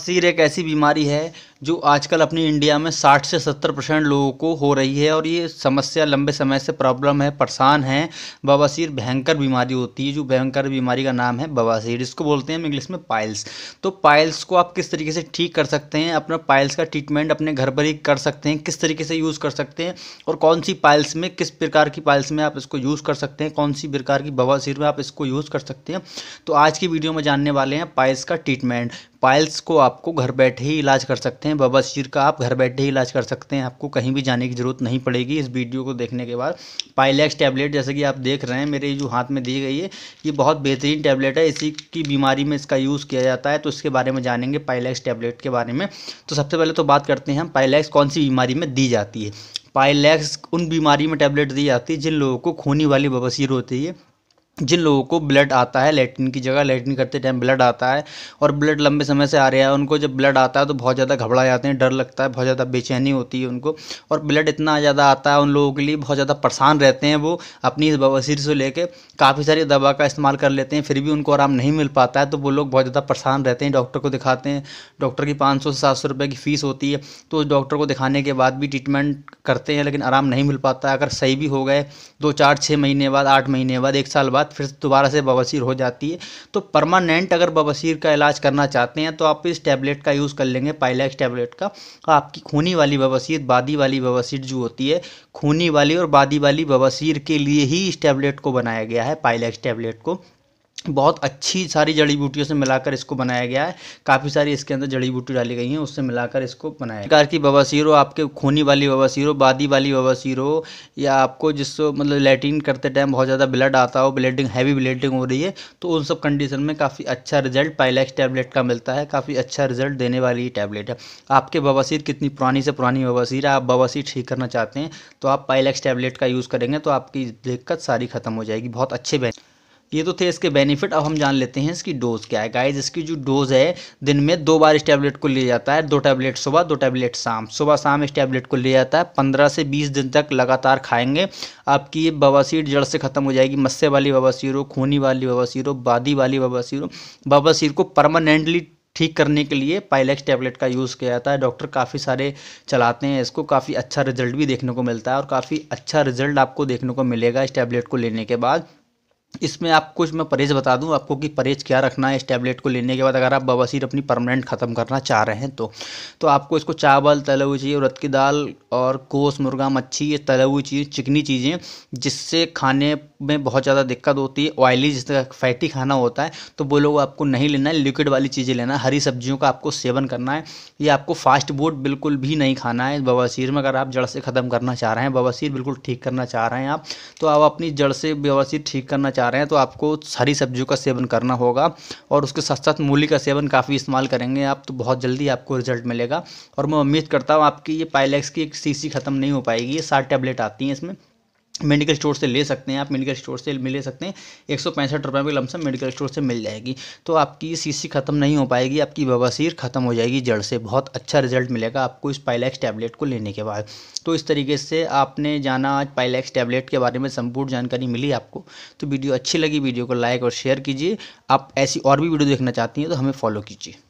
सिर एक ऐसी बीमारी है जो आजकल अपनी इंडिया में 60 से 70 परसेंट लोगों को हो रही है और ये समस्या लंबे समय से प्रॉब्लम है परेशान है बवासीर भयंकर बीमारी होती है जो भयंकर बीमारी का नाम है बवासीर इसको बोलते हैं हम इंग्लिश में पाइल्स तो पाइल्स को आप किस तरीके से ठीक कर सकते हैं अपना पाइल्स का ट्रीटमेंट अपने घर पर ही कर सकते हैं किस तरीके से यूज़ कर सकते हैं और कौन सी पाइल्स में किस प्रकार की पाइल्स में आप इसको यूज़ कर सकते हैं कौन सी प्रकार की बवासीर में आप इसको यूज़ कर सकते हैं तो आज की वीडियो में जानने वाले हैं पाइल्स का ट्रीटमेंट पाइल्स को आपको घर बैठे ही इलाज कर सकते हैं सकते हैं बवासीर का आप घर बैठे ही इलाज कर सकते हैं आपको कहीं भी जाने की ज़रूरत नहीं पड़ेगी इस वीडियो को देखने के बाद पाइलैक्स टैबलेट जैसे कि आप देख रहे हैं मेरे जो हाथ में दी गई है ये बहुत बेहतरीन टैबलेट है इसी की बीमारी में इसका यूज़ किया जाता है तो इसके बारे में जानेंगे पाइलैक्स टैबलेट के बारे में तो सबसे पहले तो बात करते हैं हम पाइलैक्स कौन सी बीमारी में दी जाती है पाइलैक्स उन बीमारी में टैबलेट दी जाती है जिन लोगों को खूनी वाली बवासीर होती है जिन लोगों को ब्लड आता है लेटिन की जगह लेटिन करते टाइम ब्लड आता है और ब्लड लंबे समय से आ रहा है उनको जब ब्लड आता है तो बहुत ज़्यादा घबरा जाते हैं डर लगता है बहुत ज़्यादा बेचैनी होती है उनको और ब्लड इतना ज़्यादा आता है उन लोगों के लिए बहुत ज़्यादा परेशान रहते हैं वो अपनी बवासीर से लेकर काफ़ी सारी दवा का इस्तेमाल कर लेते हैं फिर भी उनको आराम नहीं मिल पाता है तो वो लोग बहुत ज़्यादा परेशान रहते हैं डॉक्टर को दिखाते हैं डॉक्टर की पाँच सौ से सात सौ रुपये की फ़ीस होती है तो उस डॉक्टर को दिखाने के बाद भी ट्रीटमेंट करते हैं लेकिन आराम नहीं मिल पाता अगर सही भी हो गए दो चार छः महीने बाद आठ महीने बाद एक साल बाद बाद फिर दोबारा से बवासीर हो जाती है तो परमानेंट अगर बवासीर का इलाज करना चाहते हैं तो आप इस टैबलेट का यूज़ कर लेंगे पाइलैक्स टैबलेट का आपकी खूनी वाली बवासीर बादी वाली बवासीर जो होती है खूनी वाली और बादी वाली बवासीर के लिए ही इस टैबलेट को बनाया गया है पाइलैक्स टैबलेट को बहुत अच्छी सारी जड़ी बूटियों से मिलाकर इसको बनाया गया है काफ़ी सारी इसके अंदर जड़ी बूटी डाली गई हैं उससे मिलाकर इसको बनाया प्रकार की बवासीर हो आपके खूनी वाली बवासीर हो बादी वाली बवासीर हो या आपको जिस मतलब लेटिन करते टाइम बहुत ज़्यादा ब्लड आता हो ब्लीडिंग हैवी ब्लीडिंग हो रही है तो उन सब कंडीशन में काफ़ी अच्छा रिजल्ट पाइलैक्स टैबलेट का मिलता है काफ़ी अच्छा रिजल्ट देने वाली टैबलेट है आपके बवासीर कितनी पुरानी से पुरानी बवासीर है आप बवासीर ठीक करना चाहते हैं तो आप पाइलैक्स टैबलेट का यूज़ करेंगे तो आपकी दिक्कत सारी खत्म हो जाएगी बहुत अच्छे बेनिफिट ये तो थे इसके बेनिफिट अब हम जान लेते हैं इसकी डोज क्या है गाइज इसकी जो डोज है दिन में दो बार इस टैबलेट को लिया जाता है दो टैबलेट सुबह दो टैबलेट शाम सुबह शाम इस टैबलेट को लिया जाता है पंद्रह से बीस दिन तक लगातार खाएंगे आपकी ये बवासीर जड़ से ख़त्म हो जाएगी मस्से वाली बवासीर हो खूनी वाली बवासीर हो बादी वाली बवासीर हो बवासीर को परमानेंटली ठीक करने के लिए पाइलेक्स टैबलेट का यूज़ किया जाता है डॉक्टर काफ़ी सारे चलाते हैं इसको काफ़ी अच्छा रिजल्ट भी देखने को मिलता है और काफ़ी अच्छा रिजल्ट आपको देखने को मिलेगा इस टैबलेट को लेने के बाद इसमें आपको मैं परहेज बता दूं आपको कि परहेज क्या रखना है इस टैबलेट को लेने के बाद अगर आप बवासीर अपनी परमानेंट ख़त्म करना चाह रहे हैं तो तो आपको इसको चावल तले हुई चीज़ें रत की दाल और कोस मुर्गा मच्छी ये तले हुई चीज़ चिकनी चीज़ें जिससे खाने में बहुत ज़्यादा दिक्कत होती है ऑयली जिसका फैटी खाना होता है तो वो लोग आपको नहीं लेना है लिक्विड वाली चीज़ें लेना है हरी सब्जियों का आपको सेवन करना है ये आपको फास्ट फूड बिल्कुल भी नहीं खाना है बवासीर में अगर आप जड़ से ख़त्म करना चाह रहे हैं बवासीर बिल्कुल ठीक करना चाह रहे हैं आप तो आप अपनी जड़ से बवासीर ठीक करना चाह रहे हैं तो आपको हरी सब्जियों का सेवन करना होगा और उसके साथ साथ मूली का सेवन काफ़ी इस्तेमाल करेंगे आप तो बहुत जल्दी आपको रिजल्ट मिलेगा और मैं उम्मीद करता हूँ आपकी ये पाइलेक्स की एक सीसी ख़त्म नहीं हो पाएगी ये सात टैबलेट आती हैं इसमें मेडिकल स्टोर से ले सकते हैं आप मेडिकल स्टोर से ले सकते हैं एक सौ पैंसठ रुपये में लमसम मेडिकल स्टोर से मिल जाएगी तो आपकी सीसी ख़त्म नहीं हो पाएगी आपकी बवासीर ख़त्म हो जाएगी जड़ से बहुत अच्छा रिजल्ट मिलेगा आपको इस पाइलैक्स टैबलेट को लेने के बाद तो इस तरीके से आपने जाना आज पाइलैक्स टैबलेट के बारे में संपूर्ण जानकारी मिली आपको तो वीडियो अच्छी लगी वीडियो को लाइक और शेयर कीजिए आप ऐसी और भी वीडियो देखना चाहती हैं तो हमें फॉलो कीजिए